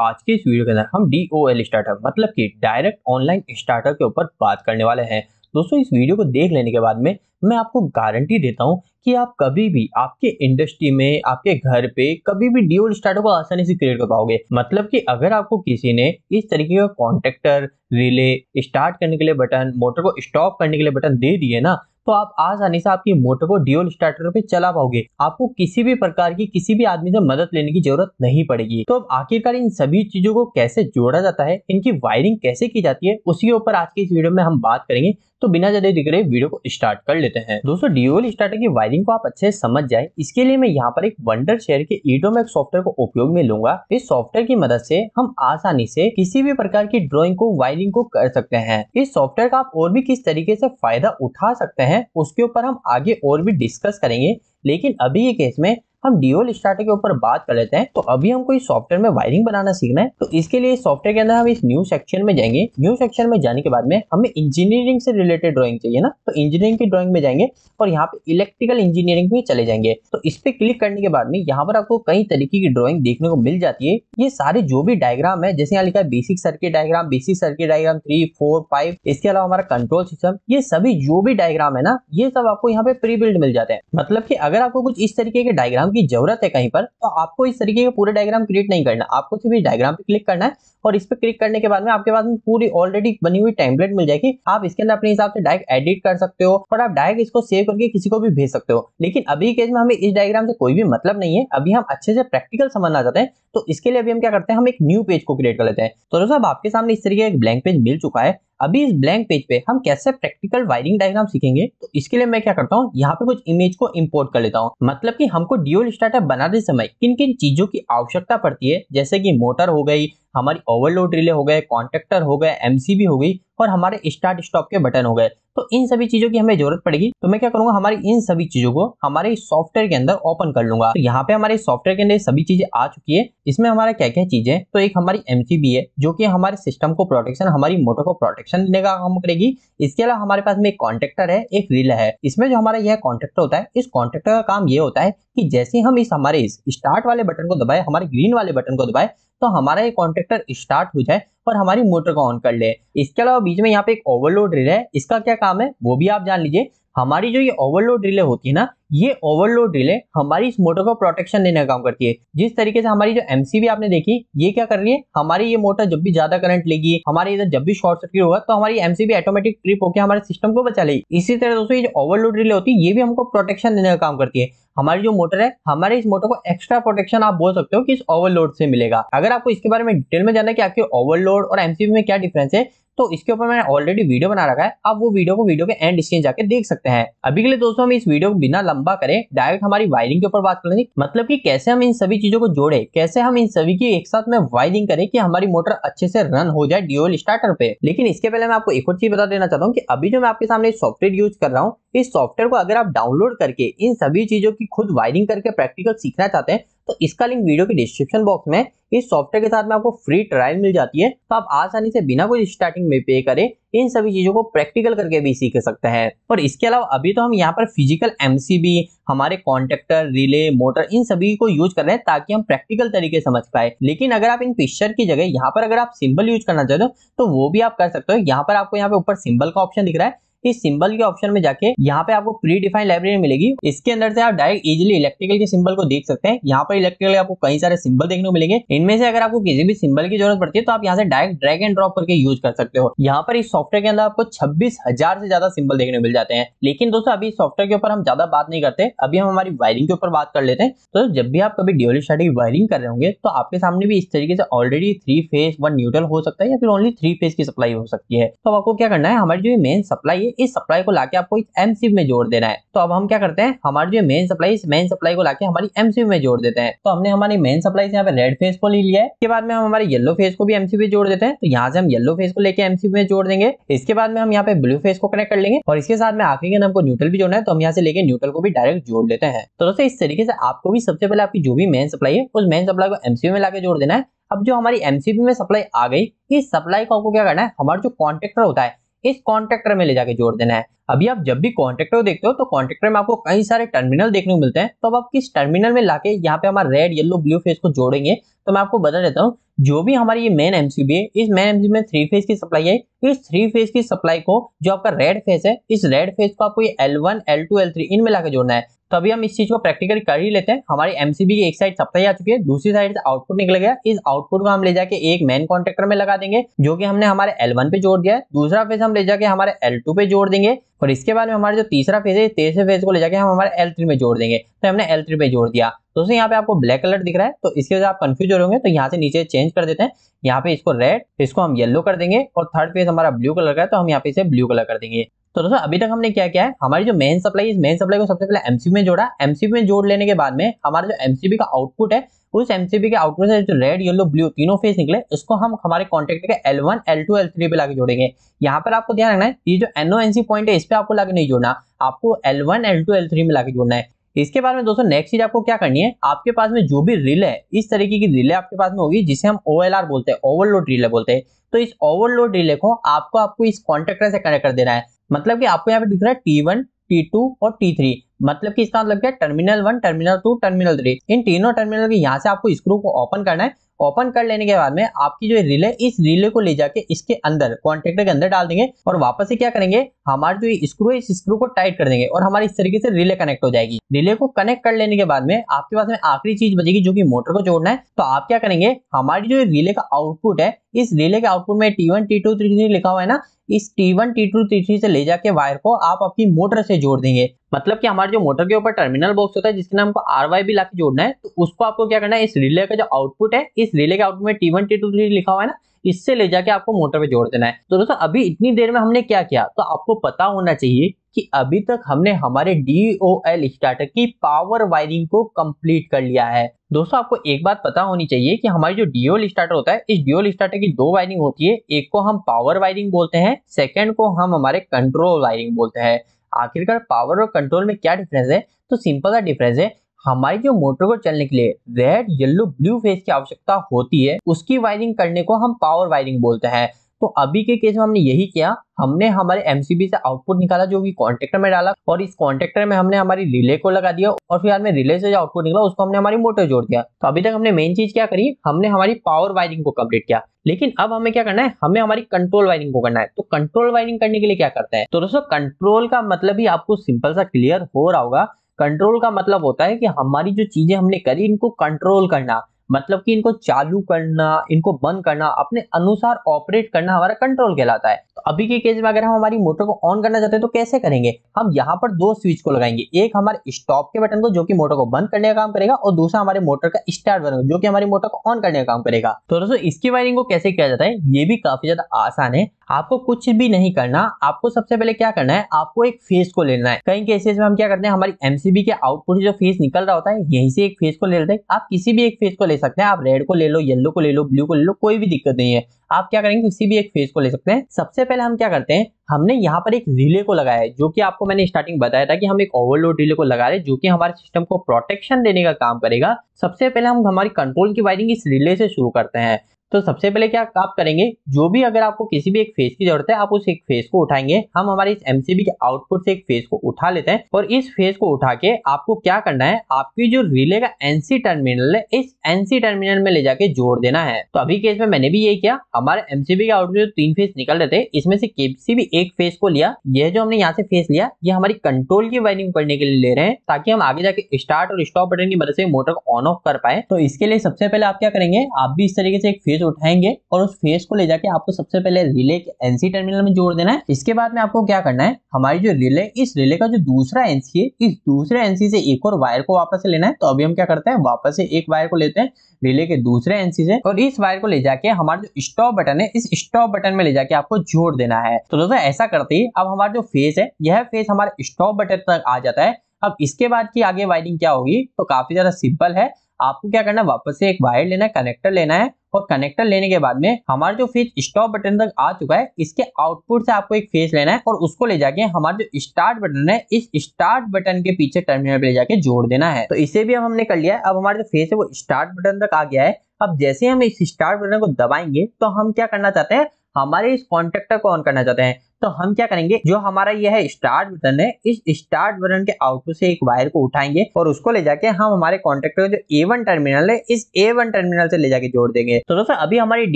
आज के इस वीडियो के अंदर हम डी ओ एल स्टार्टअप मतलब कि डायरेक्ट ऑनलाइन स्टार्टअप के ऊपर बात करने वाले हैं दोस्तों इस वीडियो को देख लेने के बाद में मैं आपको गारंटी देता हूं कि आप कभी भी आपके इंडस्ट्री में आपके घर पे कभी भी डी डीओ स्टार्टअप को आसानी से क्रिएट कर पाओगे मतलब कि अगर आपको किसी ने इस तरीके का कॉन्ट्रेक्टर रिले स्टार्ट करने के लिए बटन मोटर को स्टॉप करने के लिए बटन दे दिए ना तो आप आसानी से आपकी मोटर को ड्यूल स्टार्टर पे चला पाओगे आपको किसी भी प्रकार की किसी भी आदमी से मदद लेने की जरूरत नहीं पड़ेगी तो अब आखिरकार इन सभी चीजों को कैसे जोड़ा जाता है इनकी वायरिंग कैसे की जाती है उसी के ऊपर आज की इस वीडियो में हम बात करेंगे तो बिना ज्यादा रहे वीडियो को स्टार्ट कर लेते हैं दोस्तों ड्यूअल स्टार्टर की वायरिंग को आप अच्छे से समझ जाए इसके लिए मैं यहाँ पर एक वंडर शेयर के ईडोमैक सॉफ्टवेयर को उपयोग में लूंगा इस सॉफ्टवेयर की मदद से हम आसानी से किसी भी प्रकार की ड्रॉइंग को वायरिंग को कर सकते हैं इस सॉफ्टवेयर का आप और भी किस तरीके से फायदा उठा सकते हैं उसके ऊपर हम आगे और भी डिस्कस करेंगे लेकिन अभी ये केस में हम ड्यूअल स्टार्टर के ऊपर बात कर लेते हैं तो अभी हमको इस सॉफ्टवेयर में वायरिंग बनाना सीखना है तो इसके लिए सॉफ्टवेयर के अंदर हम इस न्यू सेक्शन में जाएंगे न्यू सेक्शन में जाने के बाद में हमें इंजीनियरिंग से रिलेटेड ड्रॉइंग चाहिए ना तो इंजीनियरिंग की ड्रॉइंग में जाएंगे और यहाँ पे इलेक्ट्रिकल इंजीनियरिंग में चले जाएंगे तो इस पे क्लिक करने के बाद में यहाँ पर आपको कई तरीके की ड्रॉइंग देखने को मिल जाती है ये सारे जो भी डायग्राम है जैसे यहाँ लिखा है basic circuit diagram basic circuit diagram three four five इसके अलावा हमारा कंट्रोल सिस्टम ये सभी जो भी डायग्राम है ना ये सब आपको यहाँ पे प्री बिल्ड मिल जाते हैं मतलब की अगर आपको कुछ इस तरीके के डायग्राम डायग्राम की जरूरत है कहीं पर तो आपको इस तरीके का पूरा डायग्राम क्रिएट नहीं करना आपको सिर्फ इस डायग्राम पे क्लिक करना है और इस पर क्लिक करने के बाद में आपके पास में पूरी ऑलरेडी बनी हुई टेम्पलेट मिल जाएगी आप इसके अंदर अपने हिसाब से डायरेक्ट एडिट कर सकते हो और आप डायरेक्ट इसको सेव करके किसी को भी भेज सकते हो लेकिन अभी केस में हमें इस डायग्राम से कोई भी मतलब नहीं है अभी हम अच्छे से प्रैक्टिकल समझना चाहते हैं तो इसके लिए अभी हम क्या करते हैं हम एक न्यू पेज को क्रिएट कर लेते हैं तो दोस्तों आपके सामने इस तरीके का ब्लैंक पेज मिल चुका है अभी इस ब्लैंक पेज पे हम कैसे प्रैक्टिकल वायरिंग डायग्राम सीखेंगे तो इसके लिए मैं क्या करता हूँ यहाँ पे कुछ इमेज को इम्पोर्ट कर लेता हूँ मतलब कि हमको ड्यूल स्टार्टअप बनाते समय किन किन चीजों की आवश्यकता पड़ती है जैसे कि मोटर हो गई हमारी ओवरलोड रिले हो गए कॉन्ट्रेक्टर हो गए एमसीबी हो गई और हमारे स्टार्ट स्टॉप के बटन हो गए तो इन सभी चीजों की हमें जरूरत पड़ेगी तो मैं क्या करूंगा हमारी इन सभी चीजों को हमारे सॉफ्टवेयर के अंदर ओपन कर लूंगा तो यहाँ पे हमारे सॉफ्टवेयर के अंदर सभी चीजें आ चुकी है इसमें हमारा क्या क्या चीजें तो एक हमारी एमसीबी है जो कि हमारे सिस्टम को प्रोटेक्शन हमारी मोटर को प्रोटेक्शन देने का काम करेगी इसके अलावा हमारे पास में एक कॉन्ट्रेक्टर है एक रिले है इसमें जो हमारा यह कॉन्ट्रेक्टर होता है इस कॉन्ट्रेक्टर का काम ये होता है कि जैसे हम इस हमारे इस स्टार्ट वाले बटन को दबाए हमारे ग्रीन वाले बटन को दबाए तो हमारा ये कॉन्ट्रेक्टर स्टार्ट हो जाए और हमारी मोटर को ऑन कर ले इसके अलावा बीच में यहाँ पे एक ओवरलोड रेल है इसका क्या काम है वो भी आप जान लीजिए हमारी जो ये ओवरलोड रिले होती है ना ये ओवरलोड रिले हमारी इस मोटर को प्रोटेक्शन देने का काम करती है जिस तरीके से हमारी जो एमसीबी आपने देखी ये क्या कर रही है हमारी ये मोटर जब भी ज्यादा करंट लेगी हमारे इधर जब भी शॉर्ट सर्किट होगा तो हमारी एमसीबी ऑटोमेटिक ट्रिप होकर हमारे सिस्टम को बचा लेगी इसी तरह दोस्तों ये जो ओवरलोड रिले होती है ये भी हमको प्रोटेक्शन देने का काम करती है हमारी जो मोटर है हमारे इस मोटर को एक्स्ट्रा प्रोटेक्शन आप बोल सकते हो कि इस ओवरलोड से मिलेगा अगर आपको इसके बारे में डिटेल में जाना है कि आपके ओवरलोड और एमसीबी में क्या डिफरेंस है तो इसके ऊपर मैंने ऑलरेडी वीडियो बना रखा है आप वो वीडियो को वीडियो के एंड स्क्रीन जाके देख सकते हैं अभी के लिए दोस्तों हम इस वीडियो को बिना लंबा करें डायरेक्ट हमारी वायरिंग के ऊपर बात करेंगे मतलब कि कैसे हम इन सभी चीजों को जोड़े कैसे हम इन सभी की एक साथ में वायरिंग करें कि हमारी मोटर अच्छे से रन हो जाए ड्यूअल स्टार्टर पे लेकिन इसके पहले मैं आपको एक और चीज बता देना चाहता हूँ की अभी जो मैं आपके सामने सॉफ्टवेयर यूज कर रहा हूँ इस सॉफ्टवेयर को अगर आप डाउनलोड करके इन सभी चीजों की खुद वायरिंग करके प्रैक्टिकल सीखना चाहते हैं तो इसका लिंक वीडियो के डिस्क्रिप्शन बॉक्स में इस सॉफ्टवेयर के साथ में आपको फ्री ट्रायल मिल जाती है तो आप आसानी से बिना कोई स्टार्टिंग में पे करें इन सभी चीजों को प्रैक्टिकल करके भी सीख सकते हैं और इसके अलावा अभी तो हम यहाँ पर फिजिकल एमसीबी हमारे कॉन्टेक्टर रिले मोटर इन सभी को यूज कर रहे हैं ताकि हम प्रैक्टिकल तरीके समझ पाए लेकिन अगर आप इन पिक्चर की जगह यहाँ पर अगर आप सिंबल यूज करना चाहते हो तो वो भी आप कर सकते हो यहाँ पर आपको यहाँ पे ऊपर सिंबल का ऑप्शन दिख रहा है इस सिंबल के ऑप्शन में जाके यहाँ पे आपको प्री डिफाइन लाइब्रेरी मिलेगी इसके अंदर से आप डायरेक्ट इजिली इलेक्ट्रिकल के सिंबल को देख सकते हैं यहाँ पर इलेक्ट्रिकल आपको कई सारे सिंबल देखने को मिलेंगे इनमें से अगर आपको किसी भी सिंबल की जरूरत पड़ती है तो आप यहाँ से डायरेक्ट ड्रैग एंड ड्रॉप करके यूज कर सकते हो यहाँ पर इस सॉफ्टवेयर के अंदर आपको छब्बीस हजार से ज्यादा सिंबल देखने को मिल जाते हैं लेकिन दोस्तों अभी सॉफ्टवेयर के ऊपर हम ज्यादा बात नहीं करते अभी हम हमारी वायरिंग के ऊपर बात कर लेते हैं तो जब भी आप कभी ड्यूअल स्टैटिक वायरिंग कर रहे होंगे तो आपके सामने भी इस तरीके से already three phase one neutral हो सकता है या फिर ओनली थ्री फेज की सप्लाई हो सकती है तो आपको क्या करना है हमारी जो मेन सप्लाई सप्लाई इस सप्लाई को लाके आपको इस एम में जोड़ देना है तो अब हम क्या करते हैं हमारी जो मेन सप्लाई इस मेन सप्लाई को लाके हमारी एम में जोड़ देते हैं तो हमने हमारी मेन सप्लाई यहाँ पे रेड फेस को ले लिया है इसके बाद में हम हमारे येलो फेस को भी एम में जोड़ देते हैं तो यहाँ से हम येलो फेस को लेकर एम में जोड़ देंगे इसके बाद में हम यहाँ पे ब्लू फेस को कनेक्ट कर लेंगे और इसके साथ में आखिर के हमको न्यूट्रल भी जोड़ना है तो हम यहाँ से लेकर न्यूट्रल को भी डायरेक्ट जोड़ लेते हैं तो दोस्तों इस तरीके से आपको भी सबसे पहले आपकी जो भी मेन सप्लाई है उस मेन सप्लाई को एमसीबी में लाके जोड़ देना है अब जो हमारी एमसीबी में सप्लाई आ गई इस सप्लाई को आपको क्या करना है हमारा जो कॉन्ट्रेक्टर होता है इस कॉन्ट्रेक्टर में ले जाके जोड़ देना है अभी आप जब भी कॉन्ट्रेक्टर देखते हो तो कॉन्ट्रेक्टर में आपको कई सारे टर्मिनल देखने को मिलते हैं तो अब आप किस टर्मिनल में लाके यहाँ पे हमारा रेड येलो ब्लू फेस को जोड़ेंगे तो मैं आपको बता देता हूँ जो भी हमारी ये मेन एमसीबी है इस मेन एमसीबी में थ्री फेज की सप्लाई है इस थ्री फेज की सप्लाई को जो आपका रेड फेज है इस रेड फेज को आपको ये L1, L2, L3 इनमें लाके जोड़ना है तो अभी हम इस चीज को प्रैक्टिकली कर ही लेते हैं हमारी एमसीबी की एक साइड सप्लाई आ चुकी है दूसरी साइड से आउटपुट निकल गया इस आउटपुट को हम ले जाके एक मेन कॉन्ट्रेक्टर में लगा देंगे जो कि हमने हमारे वन पे जोड़ दिया है दूसरा फेज हम ले जाके हमारे टू पे जोड़ देंगे और इसके बाद में हमारे जो तीसरा फेज है तीसरे फेज को ले जाके हम हमारे एल में जोड़ देंगे तो हमने एल पे जोड़ दिया तो दोस्तों यहाँ पे आपको ब्लैक कलर दिख रहा है तो इसके वजह आप कंफ्यूज हो रहे तो यहाँ से नीचे चेंज कर देते हैं यहाँ पे इसको रेड इसको हम येलो कर देंगे और थर्ड फेज हमारा ब्लू कलर का है तो हम यहाँ पे इसे ब्लू कलर कर देंगे तो दोस्तों अभी तक हमने क्या किया है हमारी जो मेन सप्लाई इस मेन सप्लाई को सबसे पहले एमसीबी में जोड़ा एमसीबी में जोड़ लेने के बाद में हमारा जो एमसीबी का आउटपुट है उस एमसीबी के आउटपुट से जो रेड येलो ब्लू तीनों फेस निकले उसको हम हमारे कॉन्टेक्ट के L one L two L three पे लाके जोड़ेंगे यहाँ पर आपको ध्यान रखना है ये जो एनओएनसी पॉइंट है इस पर आपको लाके नहीं जोड़ना आपको L one L two L three में लाके जोड़ना है इसके बाद में दोस्तों नेक्स्ट चीज आपको क्या करनी है आपके पास में जो भी रिल है इस तरीके की रिले आपके पास में होगी जिसे हम ओ बोलते हैं ओवरलोड रिले बोलते हैं तो इस ओवरलोड रिले को आपको आपको इस कॉन्ट्रेक्टर से कनेक्ट कर देना है मतलब कि आपको यहाँ पे दिख रहा है टी वन टी टू और टी थ्री मतलब कि इसका मतलब क्या terminal one terminal two terminal three इन तीनों टर्मिनल के यहाँ से आपको स्क्रू को ओपन करना है ओपन कर लेने के बाद में आपकी जो रिले इस रिले को ले जाके इसके अंदर कॉन्ट्रेक्टर के अंदर डाल देंगे और वापस से क्या करेंगे हमारा जो स्क्रू है इस स्क्रू को टाइट कर देंगे और हमारी इस तरीके से रिले कनेक्ट हो जाएगी रिले को कनेक्ट कर लेने के बाद में आपके पास में आखिरी चीज बचेगी जो कि मोटर को जोड़ना है तो आप क्या करेंगे हमारी जो रिले का आउटपुट है इस रिले के आउटपुट में T one T two three three लिखा हुआ है ना इस T one T two three three से ले जाके वायर को आप आपकी मोटर से जोड़ देंगे मतलब कि हमारे जो मोटर के ऊपर टर्मिनल बॉक्स होता है जिसके नाम को आर वाई भी ला जोड़ना है तो उसको आपको क्या करना है इस रिले का जो आउटपुट है इस रिले के आउटपुट में T one T two three लिखा हुआ है ना इससे ले जाके आपको मोटर पे जोड़ देना है तो दोस्तों अभी इतनी देर में हमने क्या किया तो आपको पता होना चाहिए कि अभी तक हमने हमारे डी ओ एल स्टार्टर की पावर वायरिंग को कंप्लीट कर लिया है दोस्तों आपको एक बात पता होनी चाहिए कि हमारी जो डीओल स्टार्टर होता है इस डीओल स्टार्टर की दो वायरिंग होती है एक को हम पावर वायरिंग बोलते हैं सेकंड को हम हमारे कंट्रोल वायरिंग बोलते हैं आखिरकार पावर और कंट्रोल में क्या डिफरेंस है तो सिंपल सा डिफरेंस है हमारी जो मोटर को चलने के लिए रेड येलो ब्लू फेस की आवश्यकता होती है उसकी वायरिंग करने को हम पावर वायरिंग बोलते हैं तो अभी के केस में हमने यही किया हमने हमारे एमसीबी से आउटपुट निकाला जो कि कॉन्ट्रेक्टर में डाला और इस कॉन्ट्रेक्टर में हमने हमारी रिले को लगा दिया और फिर हमने रिले से जो आउटपुट निकला उसको हमने हमारी मोटर जोड़ दिया तो अभी तक हमने मेन चीज क्या करी हमने हमारी पावर वायरिंग को कम्प्लीट किया लेकिन अब हमें क्या करना है हमें हमारी कंट्रोल वायरिंग को करना है तो कंट्रोल वायरिंग करने के लिए क्या करता है तो दोस्तों कंट्रोल का मतलब ही आपको सिंपल सा क्लियर हो रहा होगा कंट्रोल का मतलब होता है कि हमारी जो चीजें हमने करी इनको कंट्रोल करना मतलब कि इनको चालू करना इनको बंद करना अपने अनुसार ऑपरेट करना हमारा कंट्रोल कहलाता है तो अभी के केस में अगर हम हमारी मोटर को ऑन करना चाहते हैं तो कैसे करेंगे हम यहाँ पर दो स्विच को लगाएंगे एक हमारे स्टॉप के बटन को जो कि मोटर को बंद करने का काम करेगा और दूसरा हमारे मोटर का स्टार्ट बटन जो कि हमारी मोटर को ऑन करने का काम करेगा तो दोस्तों इसकी वायरिंग को कैसे किया जाता है ये भी काफी ज्यादा आसान है आपको कुछ भी नहीं करना आपको सबसे पहले क्या करना है आपको एक फेस को लेना है कई केसेज में हम क्या करते हैं हमारी एमसीबी के आउटपुट जो फेस निकल रहा होता है यही से एक फेस को ले लेते हैं आप किसी भी एक फेस को ले सकते हैं आप रेड को ले लो येलो को ले लो ब्लू को ले लो कोई भी दिक्कत नहीं है आप क्या करेंगे किसी भी एक फेज को ले सकते हैं सबसे पहले हम क्या करते हैं हमने यहाँ पर एक रिले को लगाया है जो कि आपको मैंने स्टार्टिंग बताया था कि हम एक ओवरलोड रिले को लगा रहे हैं जो कि हमारे सिस्टम को प्रोटेक्शन देने का काम करेगा सबसे पहले हम हमारी कंट्रोल की वायरिंग इस रिले से शुरू करते हैं तो सबसे पहले क्या आप करेंगे जो भी अगर आपको किसी भी एक फेस की जरूरत है आप उस एक फेस को उठाएंगे हम हमारे इस एमसीबी के आउटपुट से एक फेस को उठा लेते हैं और इस फेस को उठा के आपको क्या करना है आपकी जो रिले का एनसी टर्मिनल है इस एनसी टर्मिनल में ले जाके जोड़ देना है तो अभी केस में मैंने भी यही किया हमारे एमसीबी के आउटपुट जो तीन फेस निकल रहे थे इसमें से किसी भी एक फेस को लिया ये जो हमने यहाँ से फेस लिया ये हमारी कंट्रोल की वायरिंग करने के लिए ले रहे हैं ताकि हम आगे जाके स्टार्ट और स्टॉप बटन की मदद से मोटर को ऑन ऑफ कर पाए तो इसके लिए सबसे पहले आप क्या करेंगे आप भी इस तरीके से एक फेस फेज उठाएंगे और उस फेज को ले जाके आपको सबसे पहले रिले के एनसी टर्मिनल में जोड़ देना है इसके बाद में आपको क्या करना है हमारी जो रिले इस रिले का जो दूसरा एनसी है इस दूसरे एनसी से एक और वायर को वापस लेना है तो अभी हम क्या करते हैं वापस से एक वायर को लेते हैं रिले के दूसरे एनसी से और इस वायर को ले जाके हमारा जो स्टॉप बटन है इस स्टॉप बटन में ले जाके आपको जोड़ देना है तो दोस्तों ऐसा करते ही अब हमारा जो फेज है यह फेज हमारे स्टॉप बटन तक आ जाता है अब इसके बाद की आगे वायरिंग क्या होगी तो काफी ज्यादा सिंपल है आपको क्या करना है वापस से एक वायर लेना है कनेक्टर लेना है और कनेक्टर लेने के बाद में हमारा जो फेज स्टॉप बटन तक आ चुका है इसके आउटपुट से आपको एक फेज लेना है और उसको ले जाके हमारा जो स्टार्ट बटन है इस स्टार्ट बटन के पीछे टर्मिनल पे ले जाके जोड़ देना है तो इसे भी अब हमने कर लिया है अब हमारा जो फेज है वो स्टार्ट बटन तक आ गया है अब जैसे हम इस स्टार्ट बटन को दबाएंगे तो हम क्या करना चाहते हैं हमारे इस कॉन्ट्रेक्टर को ऑन करना चाहते हैं तो हम क्या करेंगे जो हमारा यह है स्टार्ट बटन है इस स्टार्ट बटन के आउटपुट से एक वायर को उठाएंगे और उसको ले जाके हम हमारे कॉन्ट्रेक्टर जो ए वन टर्मिनल है इस ए वन टर्मिनल से ले जाके जोड़ देंगे तो दोस्तों अभी हमारी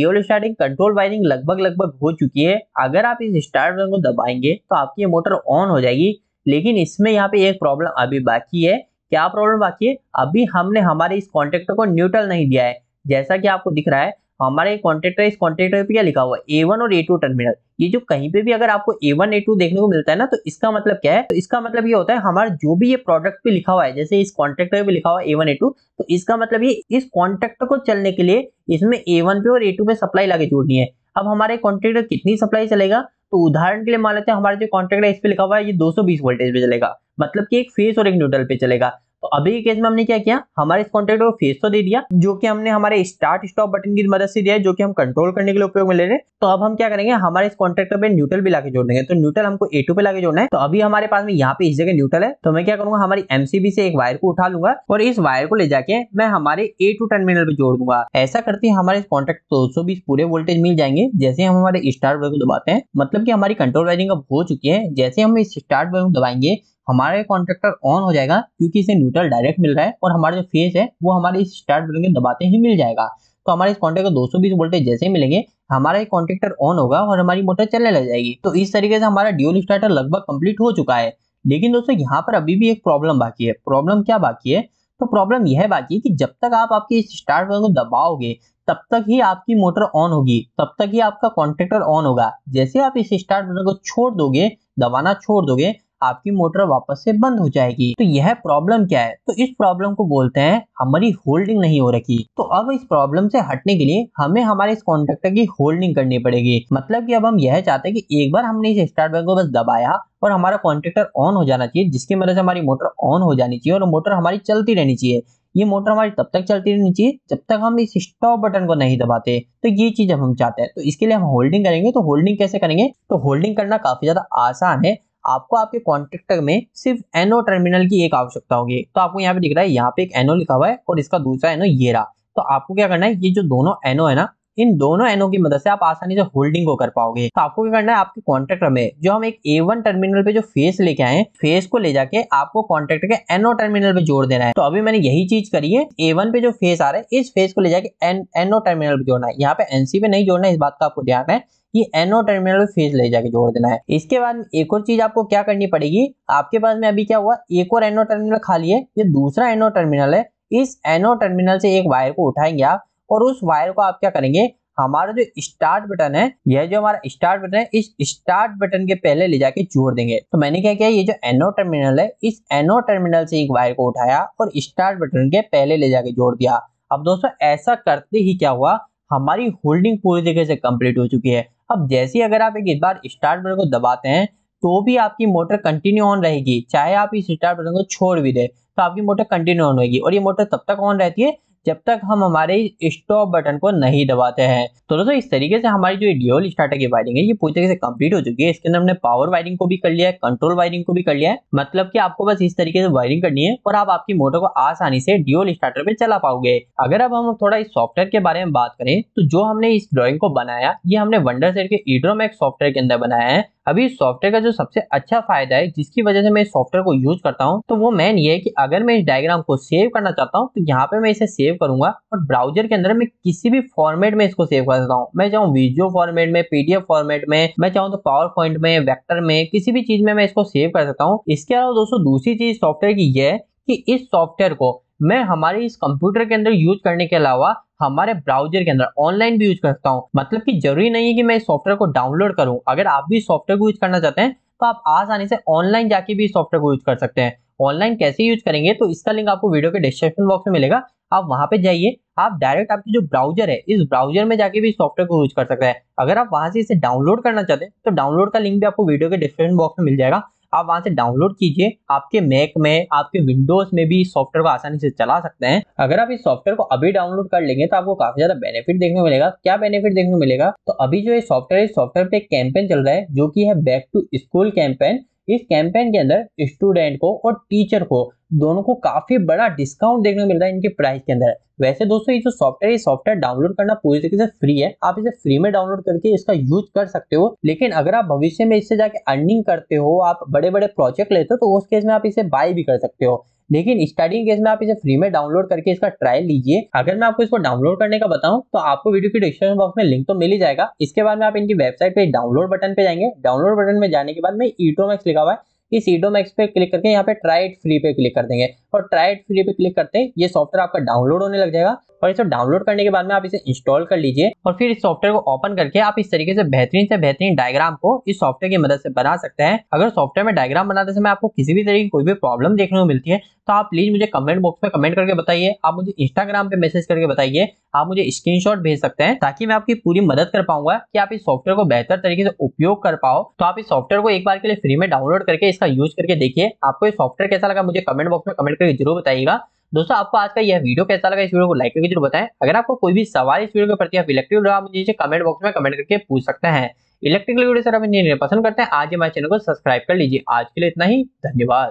ड्यूल स्टार्टिंग कंट्रोल वायरिंग लगभग लगभग हो चुकी है अगर आप इस स्टार्ट बटन को दबाएंगे तो आपकी ये मोटर ऑन हो जाएगी लेकिन इसमें यहाँ पे एक प्रॉब्लम अभी बाकी है क्या प्रॉब्लम बाकी है अभी हमने हमारे इस कॉन्ट्रेक्टर को न्यूट्रल नहीं दिया है जैसा कि आपको दिख रहा है हमारे कॉन्टेक्ट है इस कॉन्टेक्ट पे क्या लिखा हुआ है ए वन और ए टू टर्मिनल ये जो कहीं पे भी अगर आपको ए वन ए टू देखने को मिलता है ना तो इसका मतलब क्या है तो इसका मतलब ये होता है हमारा जो भी ये प्रोडक्ट पे लिखा हुआ है जैसे इस कॉन्ट्रैक्ट पे लिखा हुआ है ए वन तो इसका मतलब ये इस कॉन्ट्रैक्ट को चलने के लिए इसमें ए पे और ए पे सप्लाई लाके जोड़नी है अब हमारे कॉन्ट्रैक्ट कितनी सप्लाई चलेगा तो उदाहरण के लिए मान लेते हैं हमारा जो कॉन्ट्रैक्ट है इस पे लिखा हुआ है ये 220 वोल्टेज पे चलेगा मतलब कि एक फेस और एक न्यूट्रल पे चलेगा तो अभी के केस में हमने क्या किया हमारे इस कॉन्ट्रैक्ट को फेस तो दे दिया जो कि हमने हमारे स्टार्ट स्टॉप बटन की मदद से दिया है जो कि हम कंट्रोल करने के लिए उपयोग में ले रहे हैं तो अब हम क्या करेंगे हमारे इस कॉन्ट्रैक्टर पे न्यूट्रल भी लाके जोड़ देंगे तो न्यूट्रल हमको ए टू पे लाके जोड़ना है तो अभी हमारे पास में यहाँ पे इस जगह न्यूट्रल है तो मैं क्या करूंगा हमारी एमसीबी से एक वायर को उठा लूंगा और इस वायर को ले जाके मैं हमारे ए टू टर्मिनल पर जोड़ दूंगा ऐसा करते हैं हमारे कॉन्ट्रैक्ट दो सौ बीस पूरे वोल्टेज मिल जाएंगे जैसे हम हमारे स्टार्ट वायर को दबाते हैं मतलब की हमारी कंट्रोल वायरिंग अब हो चुकी है जैसे हम इस स्टार्ट वायर को दबाएंगे हमारा ये कॉन्ट्रेक्टर ऑन हो जाएगा क्योंकि इसे न्यूट्रल डायरेक्ट मिल रहा है और हमारा जो फेस है वो हमारे इस स्टार्ट बटन के दबाते ही मिल जाएगा तो हमारे इस कॉन्ट्रेक्टर को 220 वोल्टेज जैसे मिलेंगे हमारा ये कॉन्ट्रेक्टर ऑन होगा और हमारी मोटर चलने लग जाएगी तो इस तरीके से हमारा ड्यूल स्टार्टर लगभग कम्प्लीट हो चुका है लेकिन दोस्तों यहाँ पर अभी भी एक प्रॉब्लम बाकी है प्रॉब्लम क्या बाकी है तो प्रॉब्लम यह बाकी है कि जब तक आप आपके इस स्टार्ट बटन को दबाओगे तब तक ही आपकी मोटर ऑन होगी तब तक ही आपका कॉन्ट्रेक्टर ऑन होगा जैसे आप इस स्टार्ट बटन को छोड़ दोगे दबाना छोड़ दोगे आपकी मोटर वापस से बंद हो जाएगी तो यह प्रॉब्लम क्या है तो इस प्रॉब्लम को बोलते हैं हमारी होल्डिंग नहीं हो रखी तो अब इस प्रॉब्लम से हटने के लिए हमें हमारे इस कॉन्ट्रेक्टर की होल्डिंग करनी पड़ेगी मतलब कि अब हम यह चाहते हैं कि एक बार हमने इस स्टार्ट बैंक को बस दबाया और हमारा कॉन्ट्रेक्टर ऑन हो जाना चाहिए जिसकी मदद से हमारी मोटर ऑन हो जानी चाहिए और मोटर हमारी चलती रहनी चाहिए ये मोटर हमारी तब तक चलती रहनी चाहिए जब तक हम इस स्टॉप बटन को नहीं दबाते तो ये चीज हम चाहते हैं तो इसके लिए हम होल्डिंग करेंगे तो होल्डिंग कैसे करेंगे तो होल्डिंग करना काफी ज्यादा आसान है आपको आपके कॉन्ट्रेक्टर में सिर्फ एनओ टर्मिनल की एक आवश्यकता होगी तो आपको यहाँ पे दिख रहा है यहाँ पे एक एनओ लिखा हुआ है और इसका दूसरा एनओ ये रहा तो आपको क्या करना है ये जो दोनों एनओ है ना इन दोनों एनओ की मदद से आप आसानी से होल्डिंग को कर पाओगे तो आपको क्या करना है आपके कॉन्ट्रेक्टर में जो हम एक ए वन टर्मिनल पे जो फेस लेके आए फेस को ले जाके आपको कॉन्ट्रेक्टर के एनओ टर्मिनल पे जोड़ देना है तो अभी मैंने यही चीज करी है ए वन पे जो फेस आ रहा है इस फेस को ले जाके एनओ टर्मिनल पे जोड़ना है यहाँ पे एनसी पे नहीं जोड़ना है इस बात का आपको ध्यान है ये एनो टर्मिनल में फेज ले जाके जोड़ देना है इसके बाद एक और चीज आपको क्या करनी पड़ेगी आपके पास में अभी क्या हुआ एक और एनो टर्मिनल खाली है ये दूसरा एनो टर्मिनल है इस एनो टर्मिनल से एक वायर को उठाएंगे आप और उस वायर को आप क्या करेंगे हमारा जो स्टार्ट बटन है यह जो हमारा स्टार्ट बटन है इस स्टार्ट बटन के पहले ले जाके जोड़ देंगे तो मैंने क्या किया ये जो एनो टर्मिनल है इस एनो टर्मिनल से एक वायर को उठाया और स्टार्ट बटन के पहले ले जाके जोड़ दिया अब दोस्तों ऐसा करते ही क्या हुआ हमारी होल्डिंग पूरी तरीके से कंप्लीट हो चुकी है अब जैसे ही अगर आप एक बार स्टार्ट बटन को दबाते हैं तो भी आपकी मोटर कंटिन्यू ऑन रहेगी चाहे आप इस स्टार्ट बटन को छोड़ भी दें तो आपकी मोटर कंटिन्यू ऑन रहेगी और ये मोटर तब तक ऑन रहती है जब तक हम हमारे स्टॉप बटन को नहीं दबाते हैं तो दोस्तों इस तरीके से हमारी जो डिओल स्टार्टर की वायरिंग है ये पूरी तरीके से कंप्लीट हो चुकी है इसके अंदर हमने पावर वायरिंग को भी कर लिया है कंट्रोल वायरिंग को भी कर लिया है मतलब कि आपको बस इस तरीके से वायरिंग करनी है और आप आपकी मोटर को आसानी से डिओल स्टार्टर पे चला पाओगे अगर अब हम थोड़ा इस सॉफ्टवेयर के बारे में बात करें तो जो हमने इस ड्रॉइंग को बनाया ये हमने वंडर सेट के ईड्रोमैक्स सॉफ्टवेयर के अंदर बनाया है अभी सॉफ्टवेयर का जो सबसे अच्छा फायदा है जिसकी वजह से मैं इस सॉफ्टवेयर को यूज करता हूँ तो वो मेन ये है कि अगर मैं इस डायग्राम को सेव करना चाहता हूँ तो यहाँ पे मैं इसे सेव करूंगा और ब्राउजर के अंदर मैं किसी भी फॉर्मेट में इसको सेव कर सकता हूँ मैं चाहूँ वीडियो फॉर्मेट में पीडीएफ फॉर्मेट में मैं चाहूँ तो पावर पॉइंट में वैक्टर में किसी भी चीज में मैं इसको सेव कर सकता हूँ इसके अलावा दोस्तों दूसरी चीज सॉफ्टवेयर की यह है कि इस सॉफ्टवेयर को मैं हमारे इस कंप्यूटर के अंदर यूज करने के अलावा हमारे ब्राउजर के अंदर ऑनलाइन भी यूज कर सकता हूँ मतलब कि जरूरी नहीं है कि मैं इस सॉफ्टवेयर को डाउनलोड करूँ अगर आप भी सॉफ्टवेयर को यूज करना चाहते हैं तो आप आसानी से ऑनलाइन जाके भी सॉफ्टवेयर को यूज कर सकते हैं ऑनलाइन कैसे यूज करेंगे तो इसका लिंक आपको वीडियो के डिस्क्रिप्शन बॉक्स में मिलेगा आप वहां पे जाइए आप डायरेक्ट आपकी जो ब्राउजर है इस ब्राउजर में जाके भी सॉफ्टवेयर को यूज कर सकते हैं अगर आप वहां से इसे डाउनलोड करना चाहते हैं तो डाउनलोड का लिंक भी आपको वीडियो के डिस्क्रिप्शन बॉक्स में मिल जाएगा आप वहां से डाउनलोड कीजिए आपके मैक में आपके विंडोज में भी सॉफ्टवेयर को आसानी से चला सकते हैं अगर आप इस सॉफ्टवेयर को अभी डाउनलोड कर लेंगे तो आपको काफी ज्यादा बेनिफिट देखने को मिलेगा क्या बेनिफिट देखने को मिलेगा तो अभी जो ये सॉफ्टवेयर है सॉफ्टवेयर पे कैंपेन चल रहा है जो की है बैक टू स्कूल कैंपेन इस कैंपेन के अंदर स्टूडेंट को और टीचर को दोनों को काफी बड़ा डिस्काउंट देखने को मिल रहा है इनके प्राइस के अंदर वैसे दोस्तों ये जो सॉफ्टवेयर सॉफ्टवेयर डाउनलोड करना पूरी तरीके से फ्री है आप इसे फ्री में डाउनलोड करके इसका यूज कर सकते हो लेकिन अगर आप भविष्य में इससे जाके अर्निंग करते हो आप बड़े बड़े प्रोजेक्ट लेते हो तो उस केस में आप इसे बाय भी कर सकते हो लेकिन स्टार्टिंग केस में आप इसे फ्री में डाउनलोड करके इसका ट्रायल लीजिए अगर मैं आपको इसको डाउनलोड करने का बताऊं तो आपको वीडियो के डिस्क्रिप्शन बॉक्स में लिंक तो मिल ही जाएगा इसके बाद में आप इनकी वेबसाइट पे डाउनलोड बटन पे जाएंगे डाउनलोड बटन में जाने के बाद में ईटोमैक्स लिखा हुआ है इस मैक्स पे क्लिक करके यहाँ पे ट्राई इट फ्री पे क्लिक कर देंगे और ट्राइड फ्री पे क्लिक करते हैं ये सॉफ्टवेयर आपका डाउनलोड होने लग जाएगा और इसे डाउनलोड करने के बाद में आप इसे इंस्टॉल कर लीजिए और फिर इस सॉफ्टवेयर को ओपन करके आप इस तरीके से बेहतरीन से बेहतरीन डायग्राम को इस सॉफ्टवेयर की मदद से बना सकते हैं अगर सॉफ्टवेयर में डायग्राम बनाते समय आपको किसी भी तरीके की कोई भी प्रॉब्लम देखने को मिलती है तो आप प्लीज मुझे कमेंट बॉक्स में कमेंट करके बताइए आप मुझे इंस्टाग्राम पे मैसेज करके बताइए आप मुझे स्क्रीन भेज सकते हैं ताकि मैं आपकी पूरी मदद कर पाऊंगा कि आप इस सॉफ्टवेयर को बेहतर तरीके से उपयोग कर पाओ तो आप इस सॉफ्टवेयर को एक बार के लिए फ्री में डाउनलोड करके इसका यूज करके देखिए आपको ये सॉफ्टवेयर कैसा लगा मुझे कमेंट बॉक्स में कमेंट करके जरूर बताइएगा दोस्तों आपको आज का यह वीडियो कैसा लगा इस वीडियो को लाइक करके जरूर बताएं अगर आपको कोई भी सवाल इस वीडियो के प्रति आप इलेक्ट्रिकल आप नीचे कमेंट बॉक्स में कमेंट करके पूछ सकते हैं इलेक्ट्रिकल वीडियो सर आप इंजीनियर पसंद करते हैं आज हमारे चैनल को सब्सक्राइब कर लीजिए आज के लिए इतना ही धन्यवाद